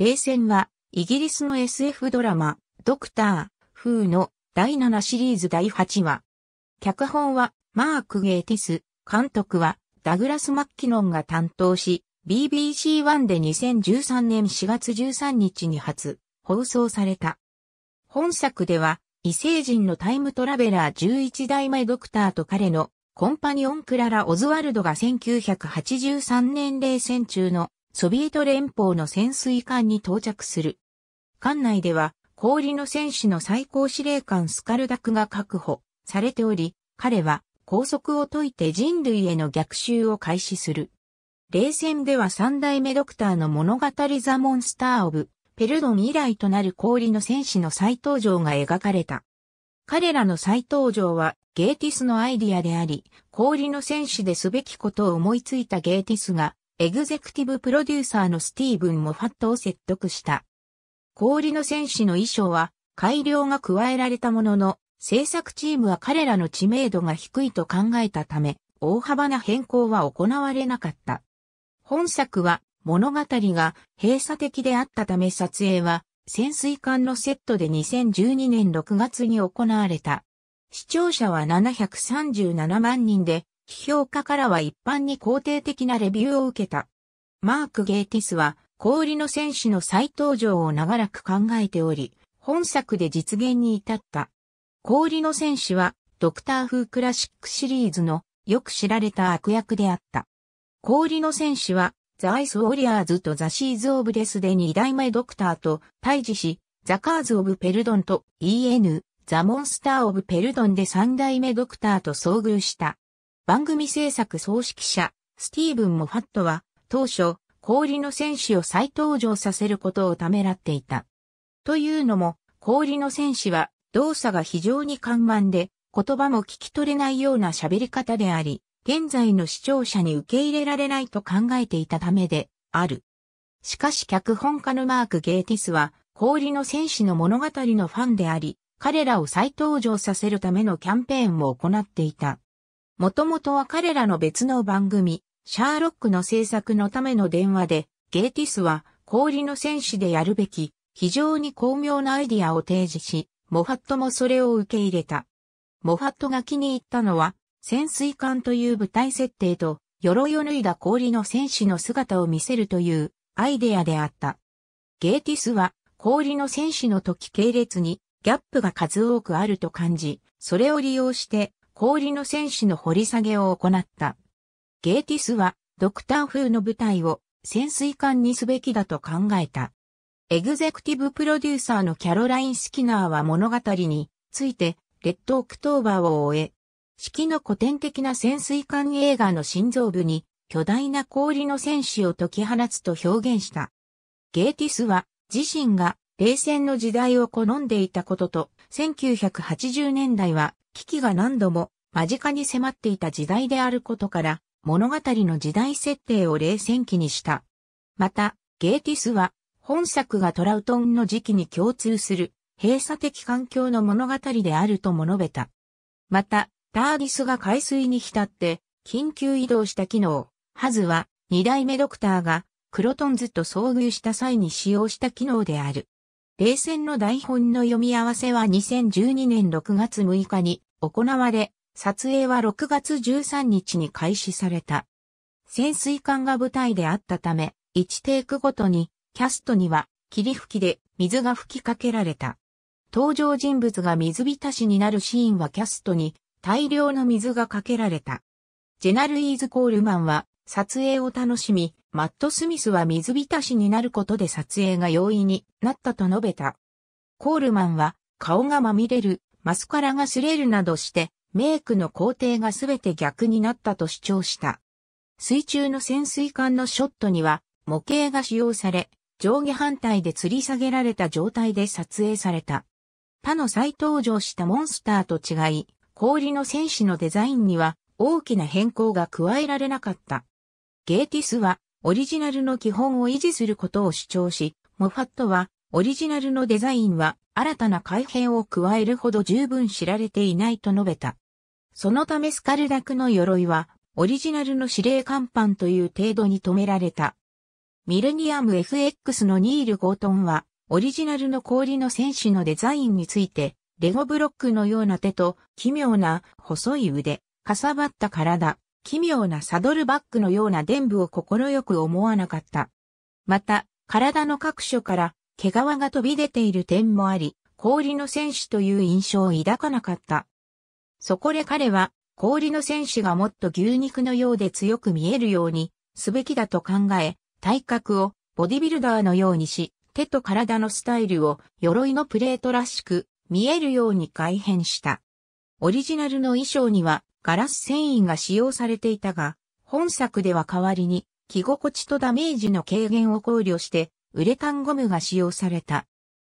冷戦は、イギリスの SF ドラマ、ドクター、風の第7シリーズ第8話。脚本は、マーク・ゲーティス、監督は、ダグラス・マッキノンが担当し、BBC1 で2013年4月13日に初放送された。本作では、異星人のタイムトラベラー11代前ドクターと彼のコンパニオンクララ・オズワルドが1983年冷戦中のソビエト連邦の潜水艦に到着する。艦内では、氷の戦士の最高司令官スカルダクが確保されており、彼は拘束を解いて人類への逆襲を開始する。冷戦では三代目ドクターの物語ザ・モンスター・オブ・ペルドン以来となる氷の戦士の再登場が描かれた。彼らの再登場はゲーティスのアイディアであり、氷の戦士ですべきことを思いついたゲーティスがエグゼクティブプロデューサーのスティーブン・モファットを説得した。氷の戦士の衣装は改良が加えられたものの、制作チームは彼らの知名度が低いと考えたため、大幅な変更は行われなかった。本作は物語が閉鎖的であったため撮影は潜水艦のセットで2012年6月に行われた。視聴者は737万人で批評家からは一般に肯定的なレビューを受けた。マーク・ゲイティスは、氷の戦士の再登場を長らく考えており、本作で実現に至った。氷の戦士は、ドクター・フー・クラシックシリーズのよく知られた悪役であった。氷の戦士は、ザ・アイス・ウォリアーズとザ・シーズ・オブ・デスで2代目ドクターと対峙し、ザ・カーズ・オブ・ペルドンと EN、ザ・モンスター・オブ・ペルドンで3代目ドクターと遭遇した。番組制作総指揮者、スティーブン・モファットは、当初、氷の戦士を再登場させることをためらっていた。というのも、氷の戦士は動作が非常に緩慢で、言葉も聞き取れないような喋り方であり、現在の視聴者に受け入れられないと考えていたためで、ある。しかし脚本家のマーク・ゲーティスは、氷の戦士の物語のファンであり、彼らを再登場させるためのキャンペーンを行っていた。もともとは彼らの別の番組、シャーロックの制作のための電話で、ゲイティスは氷の戦士でやるべき、非常に巧妙なアイディアを提示し、モファットもそれを受け入れた。モファットが気に入ったのは、潜水艦という舞台設定と、鎧を脱いだ氷の戦士の姿を見せるというアイデアであった。ゲーティスは氷の戦士の時系列にギャップが数多くあると感じ、それを利用して氷の戦士の掘り下げを行った。ゲーティスは、ドクター風の部隊を潜水艦にすべきだと考えた。エグゼクティブプロデューサーのキャロライン・スキナーは物語について、レッド・オクトーバーを終え、式の古典的な潜水艦映画の心臓部に、巨大な氷の戦士を解き放つと表現した。ゲーティスは、自身が冷戦の時代を好んでいたことと、1980年代は危機が何度も間近に迫っていた時代であることから、物語の時代設定を冷戦期にした。また、ゲーティスは、本作がトラウトンの時期に共通する、閉鎖的環境の物語であるとも述べた。また、ターディスが海水に浸って、緊急移動した機能、ハズは、二代目ドクターが、クロトンズと遭遇した際に使用した機能である。冷戦の台本の読み合わせは2012年6月6日に行われ、撮影は6月13日に開始された。潜水艦が舞台であったため、1テイクごとに、キャストには霧吹きで水が吹きかけられた。登場人物が水浸しになるシーンはキャストに大量の水がかけられた。ジェナルイーズ・コールマンは撮影を楽しみ、マット・スミスは水浸しになることで撮影が容易になったと述べた。コールマンは顔がまみれる、マスカラが擦れるなどしてメイクの工程がすべて逆になったと主張した。水中の潜水艦のショットには模型が使用され、上下反対で吊り下げられた状態で撮影された。他の再登場したモンスターと違い、氷の戦士のデザインには大きな変更が加えられなかった。ゲーティスはオリジナルの基本を維持することを主張し、モファットは、オリジナルのデザインは新たな改変を加えるほど十分知られていないと述べた。そのためスカルダクの鎧は、オリジナルの司令甲板という程度に止められた。ミレニアム FX のニール・ゴートンは、オリジナルの氷の戦士のデザインについて、レゴブロックのような手と奇妙な細い腕、かさばった体、奇妙なサドルバッグのような伝部を心よく思わなかった。また、体の各所から毛皮が飛び出ている点もあり、氷の戦士という印象を抱かなかった。そこで彼は、氷の戦士がもっと牛肉のようで強く見えるようにすべきだと考え、体格をボディビルダーのようにし、手と体のスタイルを鎧のプレートらしく見えるように改変した。オリジナルの衣装にはガラス繊維が使用されていたが、本作では代わりに着心地とダメージの軽減を考慮してウレタンゴムが使用された。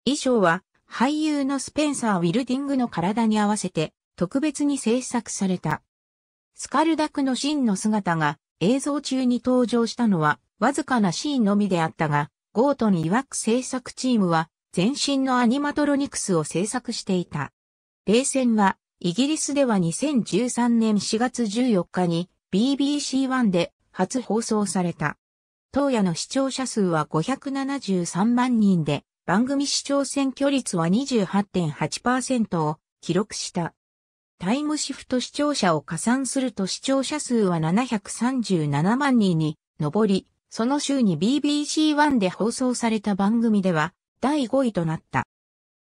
衣装は俳優のスペンサー・ウィルディングの体に合わせて特別に制作された。スカルダクのシンの姿が映像中に登場したのはわずかなシーンのみであったが、ゴートに曰く制作チームは全身のアニマトロニクスを制作していた。冷戦はイギリスでは2013年4月14日に BBC1 で初放送された。当夜の視聴者数は573万人で、番組視聴選挙率は28.8%を記録した。タイムシフト視聴者を加算すると視聴者数は737万人に上り、その週に BBC1 で放送された番組では第5位となった。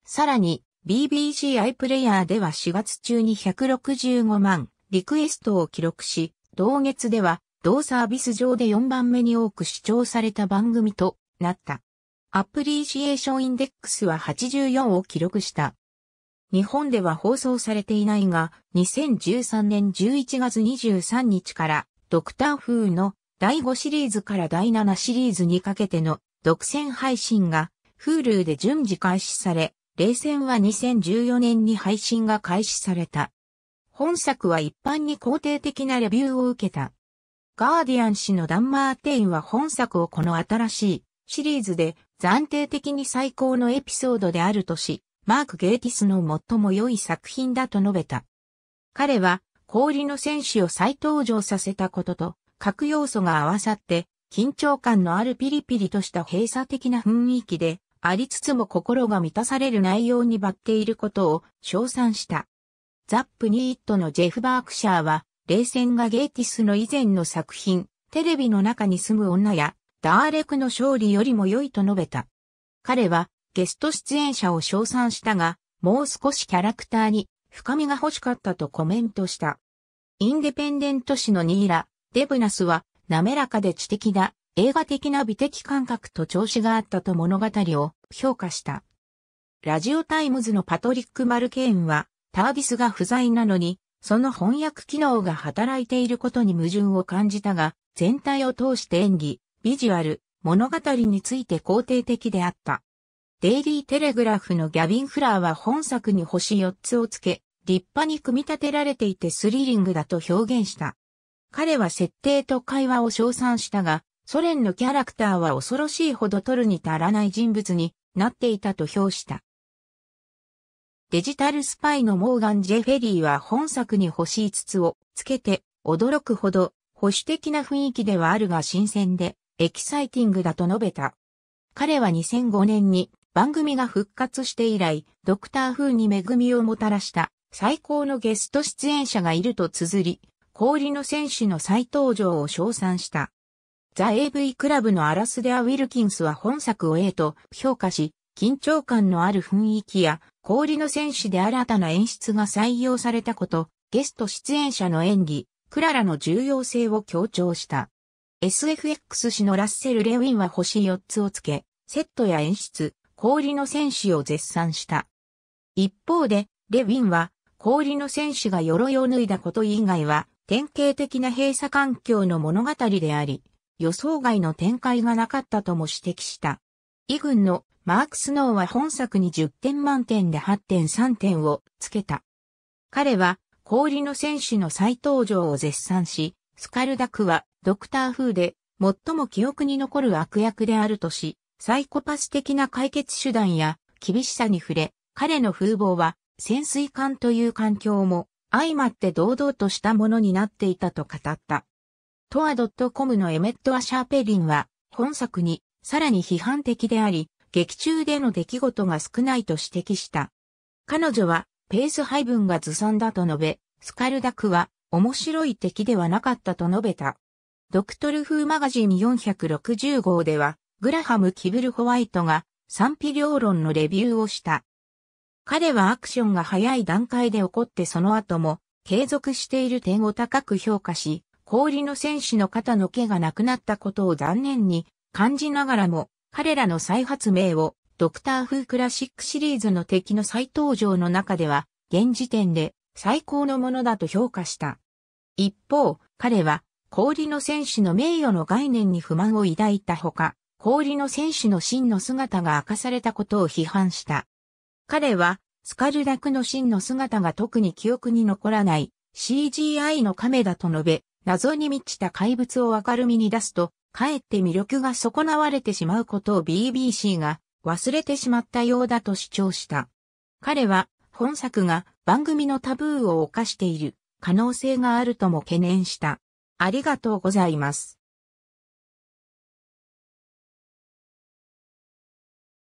さらに BBC アイプレイヤーでは4月中に165万リクエストを記録し、同月では同サービス上で4番目に多く視聴された番組となった。アプリシエーションインデックスは84を記録した。日本では放送されていないが、2013年11月23日から、ドクターーの第5シリーズから第7シリーズにかけての独占配信が、Hulu で順次開始され、冷戦は2014年に配信が開始された。本作は一般に肯定的なレビューを受けた。ガーディアン氏のダンマーテインは本作をこの新しいシリーズで暫定的に最高のエピソードであるとし、マーク・ゲイティスの最も良い作品だと述べた。彼は氷の戦士を再登場させたことと、各要素が合わさって、緊張感のあるピリピリとした閉鎖的な雰囲気で、ありつつも心が満たされる内容にばっていることを称賛した。ザップニーットのジェフ・バークシャーは、冷戦がゲーティスの以前の作品、テレビの中に住む女や、ダーレクの勝利よりも良いと述べた。彼は、ゲスト出演者を称賛したが、もう少しキャラクターに深みが欲しかったとコメントした。インデペンデント誌のニーラ・デブナスは、滑らかで知的だ、映画的な美的感覚と調子があったと物語を評価した。ラジオタイムズのパトリック・マルケーンは、タービスが不在なのに、その翻訳機能が働いていることに矛盾を感じたが、全体を通して演技、ビジュアル、物語について肯定的であった。デイリー・テレグラフのギャビン・フラーは本作に星4つをつけ、立派に組み立てられていてスリリングだと表現した。彼は設定と会話を称賛したが、ソ連のキャラクターは恐ろしいほど取るに足らない人物になっていたと評した。デジタルスパイのモーガン・ジェフェリーは本作に欲しい筒をつけて驚くほど保守的な雰囲気ではあるが新鮮でエキサイティングだと述べた。彼は2005年に番組が復活して以来ドクター風に恵みをもたらした最高のゲスト出演者がいると綴り氷の戦士の再登場を称賛した。ザ・ AV クラブのアラスデア・ウィルキンスは本作を A と評価し、緊張感のある雰囲気や、氷の戦士で新たな演出が採用されたこと、ゲスト出演者の演技、クララの重要性を強調した。SFX 氏のラッセル・レウィンは星4つをつけ、セットや演出、氷の戦士を絶賛した。一方で、レウィンは、氷の戦士が鎧を脱いだこと以外は、典型的な閉鎖環境の物語であり、予想外の展開がなかったとも指摘した。イ軍のマーク・スノーは本作に10点満点で8.3点をつけた。彼は氷の戦士の再登場を絶賛し、スカルダクはドクター風で最も記憶に残る悪役であるとし、サイコパス的な解決手段や厳しさに触れ、彼の風貌は潜水艦という環境も相まって堂々としたものになっていたと語った。トア .com のエメット・ア・シャーペリンは、本作に、さらに批判的であり、劇中での出来事が少ないと指摘した。彼女は、ペース配分がずさんだと述べ、スカルダクは、面白い敵ではなかったと述べた。ドクトル風マガジン460号では、グラハム・キブル・ホワイトが、賛否両論のレビューをした。彼はアクションが早い段階で起こってその後も、継続している点を高く評価し、氷の戦士の肩の毛がなくなったことを残念に感じながらも、彼らの再発明をドクター・フークラシックシリーズの敵の再登場の中では、現時点で最高のものだと評価した。一方、彼は氷の戦士の名誉の概念に不満を抱いたほか、氷の戦士の真の姿が明かされたことを批判した。彼は、スカルダクの真の姿が特に記憶に残らない CGI の亀だと述べ、謎に満ちた怪物を明るみに出すと、かえって魅力が損なわれてしまうことを BBC が忘れてしまったようだと主張した。彼は本作が番組のタブーを犯している可能性があるとも懸念した。ありがとうございます。